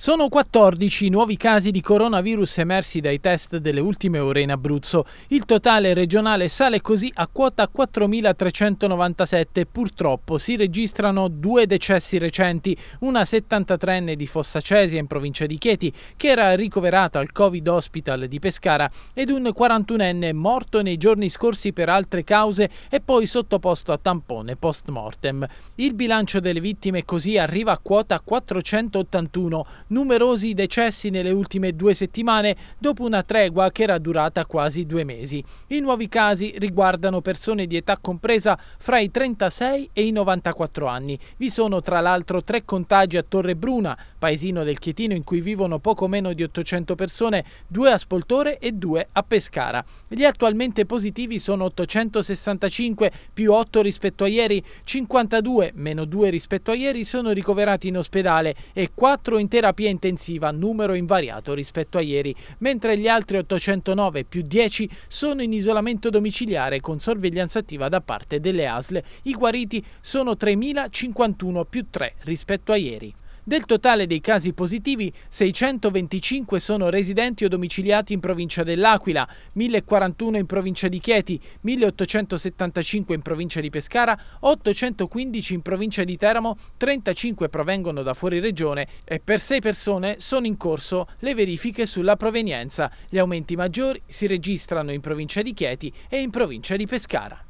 Sono 14 i nuovi casi di coronavirus emersi dai test delle ultime ore in Abruzzo. Il totale regionale sale così a quota 4.397. Purtroppo si registrano due decessi recenti, una 73enne di Fossacesia in provincia di Chieti che era ricoverata al Covid Hospital di Pescara ed un 41enne morto nei giorni scorsi per altre cause e poi sottoposto a tampone post mortem. Il bilancio delle vittime così arriva a quota 481 numerosi decessi nelle ultime due settimane dopo una tregua che era durata quasi due mesi. I nuovi casi riguardano persone di età compresa fra i 36 e i 94 anni. Vi sono tra l'altro tre contagi a Torre Bruna, paesino del Chietino in cui vivono poco meno di 800 persone, due a Spoltore e due a Pescara. Gli attualmente positivi sono 865 più 8 rispetto a ieri, 52 meno 2 rispetto a ieri sono ricoverati in ospedale e 4 in terapia terapia intensiva, numero invariato rispetto a ieri, mentre gli altri 809 più 10 sono in isolamento domiciliare con sorveglianza attiva da parte delle ASL. I guariti sono 3.051 più 3 rispetto a ieri. Del totale dei casi positivi, 625 sono residenti o domiciliati in provincia dell'Aquila, 1041 in provincia di Chieti, 1875 in provincia di Pescara, 815 in provincia di Teramo, 35 provengono da fuori regione e per 6 persone sono in corso le verifiche sulla provenienza. Gli aumenti maggiori si registrano in provincia di Chieti e in provincia di Pescara.